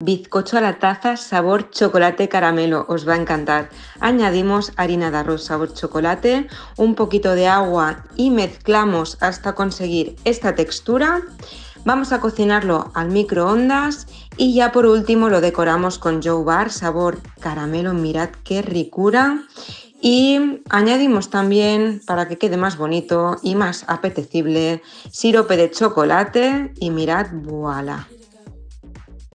Bizcocho a la taza sabor chocolate caramelo, os va a encantar. Añadimos harina de arroz sabor chocolate, un poquito de agua y mezclamos hasta conseguir esta textura. Vamos a cocinarlo al microondas y ya por último lo decoramos con Joe Bar sabor caramelo, mirad qué ricura. Y añadimos también, para que quede más bonito y más apetecible, sirope de chocolate y mirad, voilà.